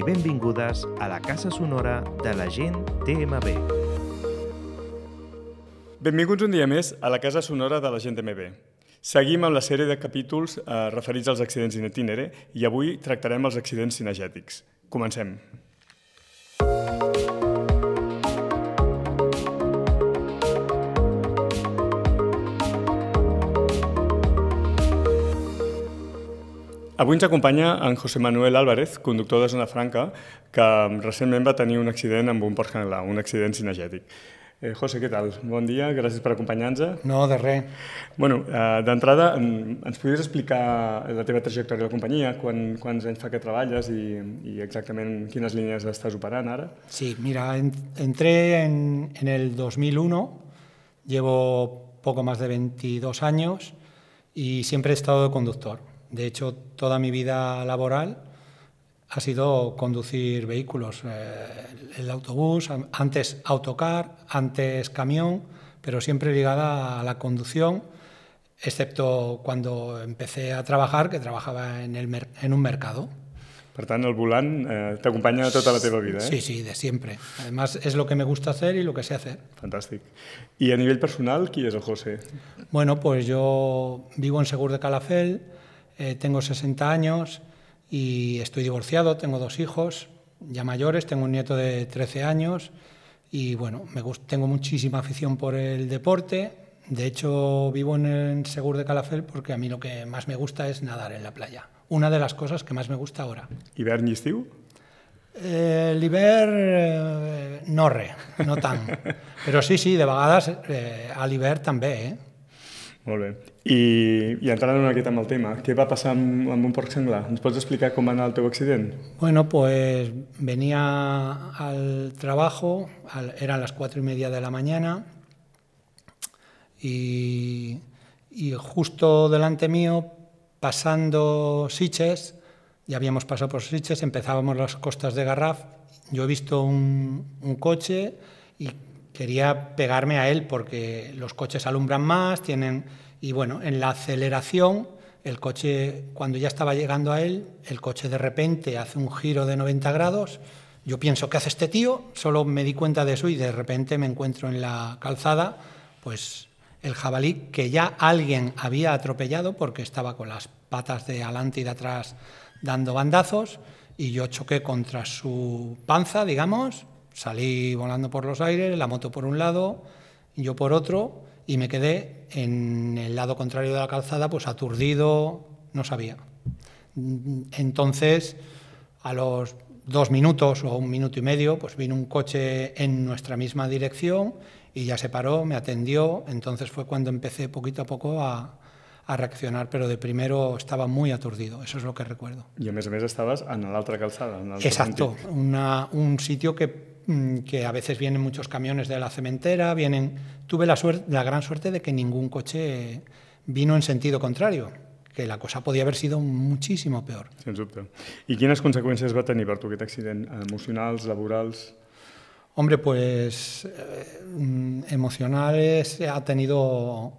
i benvingudes a la Casa Sonora de la gent TMB. Benvinguts un dia més a la Casa Sonora de la gent TMB. Seguim amb la sèrie de capítols eh, referits als accidents in itinere i avui tractarem els accidents cinegètics. Comencem. Comencem. Avui ens acompanya en José Manuel Álvarez, conductor de Zona Franca, que recentment va tenir un accident amb un Porsche Canelà, un accident cinegètic. Eh, José, què tal? Bon dia, gràcies per acompanyar-nos. No, de res. Bueno, eh, d'entrada, ens podries explicar la teva trajectòria a la companyia, quan, quants anys fa que treballes i, i exactament quines línies estàs operant ara? Sí, mira, en, entré en, en el 2001, llevo poco más de 22 años y siempre he estado de conductor. De hecho, toda mi vida laboral ha sido conducir vehículos, eh, el autobús, antes autocar, antes camión, pero siempre ligada a la conducción, excepto cuando empecé a trabajar, que trabajaba en, un mercado. Per el volant eh, te acompaña toda la vida, eh? Sí, sí, de siempre. Además, es lo que me gusta hacer y lo que sé hacer. Fantástico. Y a nivel personal, ¿quién es el José? Bueno, pues yo vivo en Segur de Calafell, eh, tengo 60 años y estoy divorciado, tengo dos hijos ya mayores, tengo un nieto de 13 años y bueno, me tengo muchísima afición por el deporte. De hecho, vivo en el Segur de Calafel porque a mí lo que más me gusta es nadar en la playa. Una de las cosas que más me gusta ahora. ¿Y ver estiu? Eh, eh, no re, no tan. Pero sí, sí, de vagadas eh, al a también, y entrar I, una miqueta el tema, ¿qué va a pasar en un porc senglar? explicar cómo va anar el accidente? Bueno, pues venía al trabajo, eran las cuatro y media de la mañana, y, justo delante mío, pasando Siches, ya habíamos pasado por Siches, empezábamos las costas de Garraf, yo he visto un, un coche y quería pegarme a él porque los coches alumbran más, tienen y bueno, en la aceleración el coche cuando ya estaba llegando a él, el coche de repente hace un giro de 90 grados. Yo pienso, ¿qué hace este tío? Solo me di cuenta de eso y de repente me encuentro en la calzada, pues el jabalí que ya alguien había atropellado porque estaba con las patas de adelante y de atrás dando bandazos y yo choqué contra su panza, digamos, salí volando por los aires, la moto por un lado, yo por otro, y me quedé en el lado contrario de la calzada, pues aturdido, no sabía. Entonces, a los dos minutos o un minuto y medio, pues vino un coche en nuestra misma dirección y ya se paró, me atendió, entonces fue cuando empecé poquito a poco a, a reaccionar, pero de primero estaba muy aturdido, eso es lo que recuerdo. Y a ese a estabas en la otra calzada... Exacto, un sitio que Mm, que a veces vienen muchos camiones de la cementera, vienen... Tuve la, gran suerte de que ningún coche vino en sentido contrario, que la cosa podía haber sido muchísimo peor. y duda. ¿Y va consecuencias va tener para tu accidente? ¿Emocionales, emocionales, laborales? Hombre, pues eh, emocionales ha tenido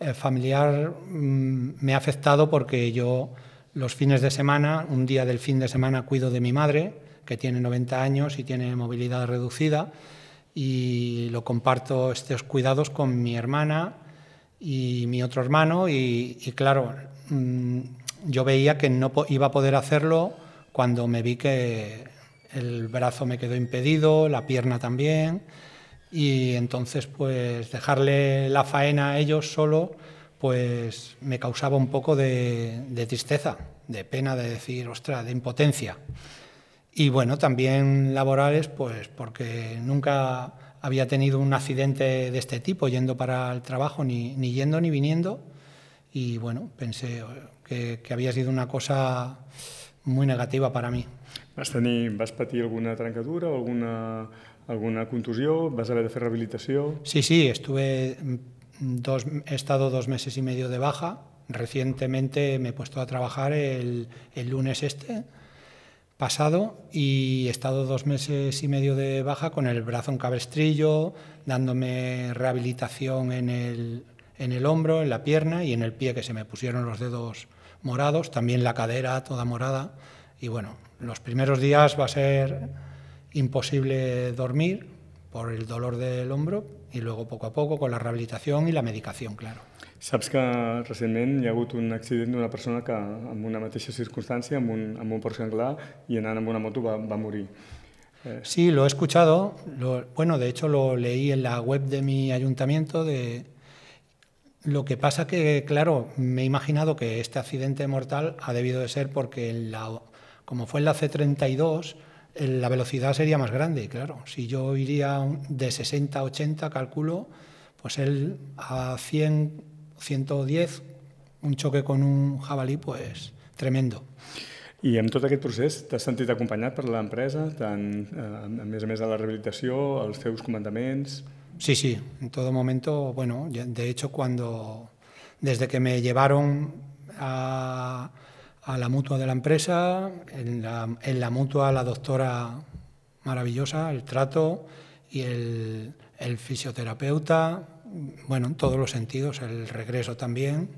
eh, familiar, mm, me ha afectado porque yo los fines de semana, un día del fin de semana cuido de mi madre, que tiene 90 años y tiene movilidad reducida y lo comparto estos cuidados con mi hermana y mi otro hermano y, claro, mm, yo veía que no iba a poder hacerlo cuando me vi que el brazo me quedó impedido, la pierna también y entonces pues dejarle la faena a ellos solo pues me causaba un poco de, tristeza, de pena de decir, ostra, de impotencia y bueno, también laborales, pues porque nunca había tenido un accidente de este tipo yendo para el trabajo, ni, ni yendo ni viniendo. Y bueno, pensé eh, que, había sido una cosa muy negativa para mí. Vas, tenir, vas patir alguna trancadura, alguna, alguna contusión vas tener de hacer rehabilitación? Sí, sí, estuve mm, dos, he estado dos meses y medio de baja. Recientemente me he puesto a trabajar el, el lunes este, pasado y he estado dos meses y medio de baja con el brazo en cabestrillo, dándome rehabilitación en el, en el hombro, en la pierna y en el pie que se me pusieron los dedos morados, también la cadera toda morada. Y bueno, los primeros días va a ser imposible dormir por el dolor del hombro y luego poco a poco con la rehabilitación y la medicación, claro. ¿Sabes que recientemente ha habido un accidente de una persona que en una mateixa circunstancia, en un, amb un Porsche y en una moto va, va a morir. Eh, sí, lo he escuchado. Lo, bueno, de hecho lo leí en la web de mi ayuntamiento. De... Lo que pasa que, claro, me he imaginado que este accidente mortal ha debido de ser porque la, como fue en la C32, la velocidad sería más grande, claro. Si yo iría de 60 a 80, calculo, pues él a 100 110, un choque con un jabalí, pues, tremendo. I en tot aquest procés t'has sentit acompanyat per l'empresa, tant, eh, a més a més de la rehabilitació, els teus comandaments... Sí, sí, en tot moment, bueno, de hecho cuando, desde que me llevaron a, a la mutua de la empresa, en la, en la mutua la doctora maravillosa, el trato y el, el fisioterapeuta, bueno, en todos los sentidos, el regreso también.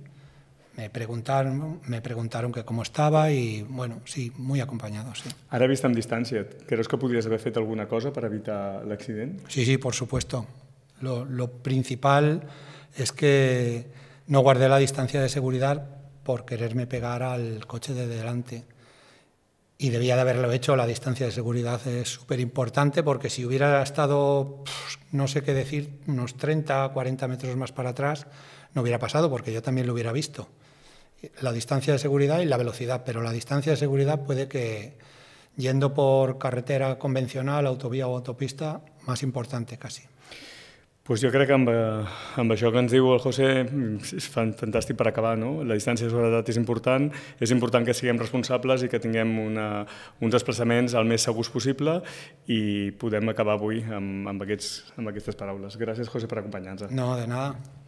Me preguntaron, me preguntaron que cómo estaba y, bueno, sí, muy acompañado, sí. Ahora en distancia? distancia, que pudiese haber hecho alguna cosa para evitar el accidente? Sí, sí, por supuesto. Lo, lo principal es que no guardé la distancia de seguridad por quererme pegar al coche de delante y debía de haberlo hecho. La distancia de seguridad es súper importante porque si hubiera estado, no sé qué decir, unos 30, 40 metros más para atrás, no hubiera pasado porque yo también lo hubiera visto. La distancia de seguridad y la velocidad, pero la distancia de seguridad puede que yendo por carretera convencional, autovía o autopista, más importante casi. Pues jo crec que amb, eh, amb això que ens diu el José mm, és fantàstic per acabar. No? La distància de seguretat és important, és important que siguem responsables i que tinguem una, uns desplaçaments el més segurs possible i podem acabar avui amb, amb, aquests, amb aquestes paraules. Gràcies, José, per acompanyar-nos. No, de nada.